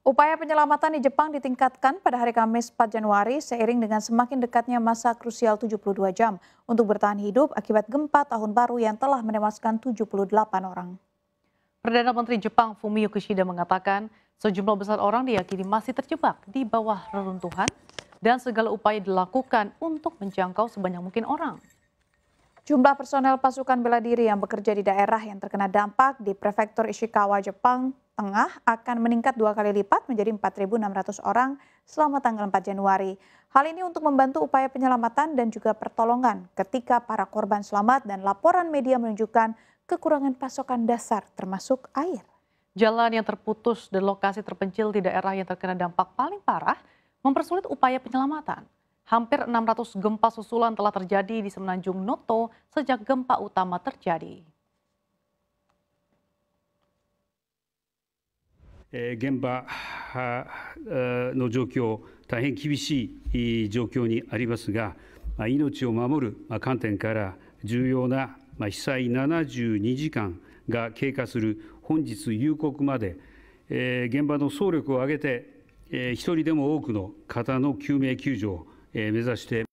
Upaya penyelamatan di Jepang ditingkatkan pada hari Kamis 4 Januari seiring dengan semakin dekatnya masa krusial 72 jam untuk bertahan hidup akibat gempa tahun baru yang telah menewaskan 78 orang. Perdana Menteri Jepang Fumio Kishida mengatakan sejumlah besar orang diyakini masih terjebak di bawah reruntuhan dan segala upaya dilakukan untuk menjangkau sebanyak mungkin orang. Jumlah personel pasukan bela diri yang bekerja di daerah yang terkena dampak di Prefektur Ishikawa, Jepang Tengah akan meningkat dua kali lipat menjadi 4.600 orang selama tanggal 4 Januari. Hal ini untuk membantu upaya penyelamatan dan juga pertolongan ketika para korban selamat dan laporan media menunjukkan kekurangan pasokan dasar termasuk air. Jalan yang terputus dan lokasi terpencil di daerah yang terkena dampak paling parah mempersulit upaya penyelamatan. Hampir 600 gempa susulan telah terjadi di semenanjung Noto sejak gempa utama terjadi. 現場の状況、大変厳しい状況にありますが、命を守る観点から重要な被災72時間が経過する本日夕刻まで、現場の総力を挙げて、一人でも多くの方の救命救助を目指して。